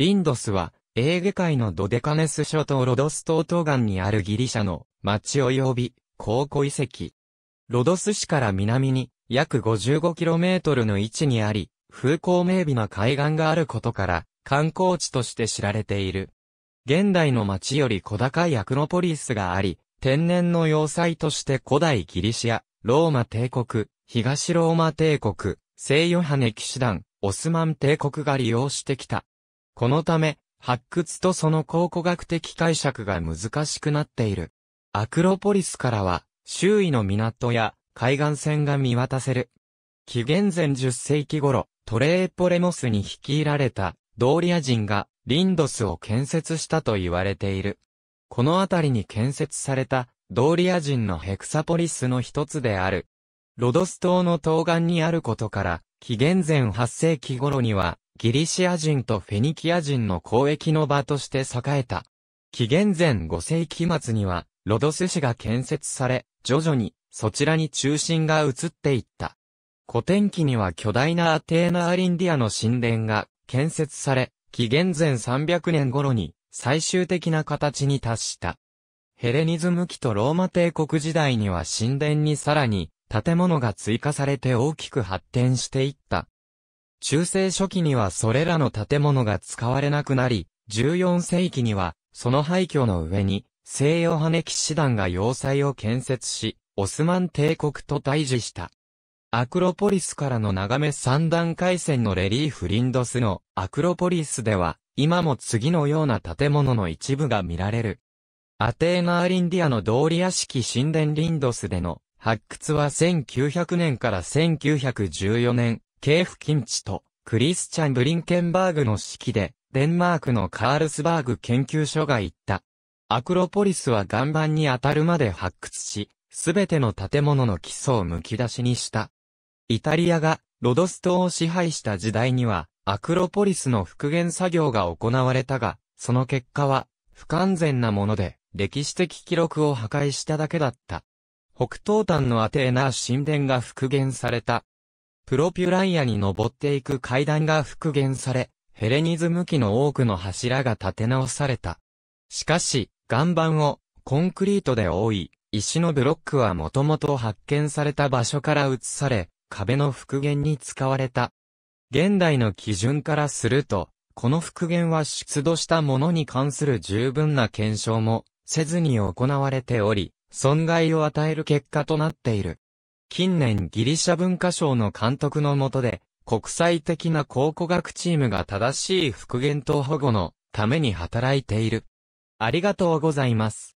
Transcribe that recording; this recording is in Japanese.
リンドスは、エーゲ海のドデカネス諸島ロドス島東岸にあるギリシャの町及び考古遺跡。ロドス市から南に約 55km の位置にあり、風光明媚な海岸があることから観光地として知られている。現代の町より小高いアクロポリスがあり、天然の要塞として古代ギリシア、ローマ帝国、東ローマ帝国、西ヨハネ騎士団、オスマン帝国が利用してきた。このため、発掘とその考古学的解釈が難しくなっている。アクロポリスからは、周囲の港や海岸線が見渡せる。紀元前10世紀頃、トレーポレモスに率いられたドーリア人がリンドスを建設したと言われている。この辺りに建設されたドーリア人のヘクサポリスの一つである。ロドス島の東岸にあることから、紀元前8世紀頃にはギリシア人とフェニキア人の交易の場として栄えた。紀元前5世紀末には、ロドス市が建設され、徐々に、そちらに中心が移っていった。古典期には巨大なアテーナ・アリンディアの神殿が建設され、紀元前300年頃に最終的な形に達した。ヘレニズム期とローマ帝国時代には神殿にさらに建物が追加されて大きく発展していった。中世初期にはそれらの建物が使われなくなり、14世紀には、その廃墟の上に、西洋羽騎士団が要塞を建設し、オスマン帝国と対峙した。アクロポリスからの眺め三段階線のレリーフリンドスのアクロポリスでは、今も次のような建物の一部が見られる。アテーナーリンディアの通り屋敷神殿リンドスでの発掘は1900年から1914年、ケーフキンチとクリスチャン・ブリンケンバーグの指揮で、デンマークのカールスバーグ研究所が言った。アクロポリスは岩盤に当たるまで発掘し、すべての建物の基礎を剥き出しにした。イタリアがロドス島を支配した時代には、アクロポリスの復元作業が行われたが、その結果は、不完全なもので、歴史的記録を破壊しただけだった。北東端のアテーナ神殿が復元された。プロピュライアに登っていく階段が復元され、ヘレニズム期の多くの柱が建て直された。しかし、岩盤をコンクリートで覆い、石のブロックはもともと発見された場所から移され、壁の復元に使われた。現代の基準からすると、この復元は出土したものに関する十分な検証もせずに行われており、損害を与える結果となっている。近年ギリシャ文化省の監督のもとで、国際的な考古学チームが正しい復元と保護のために働いている。ありがとうございます。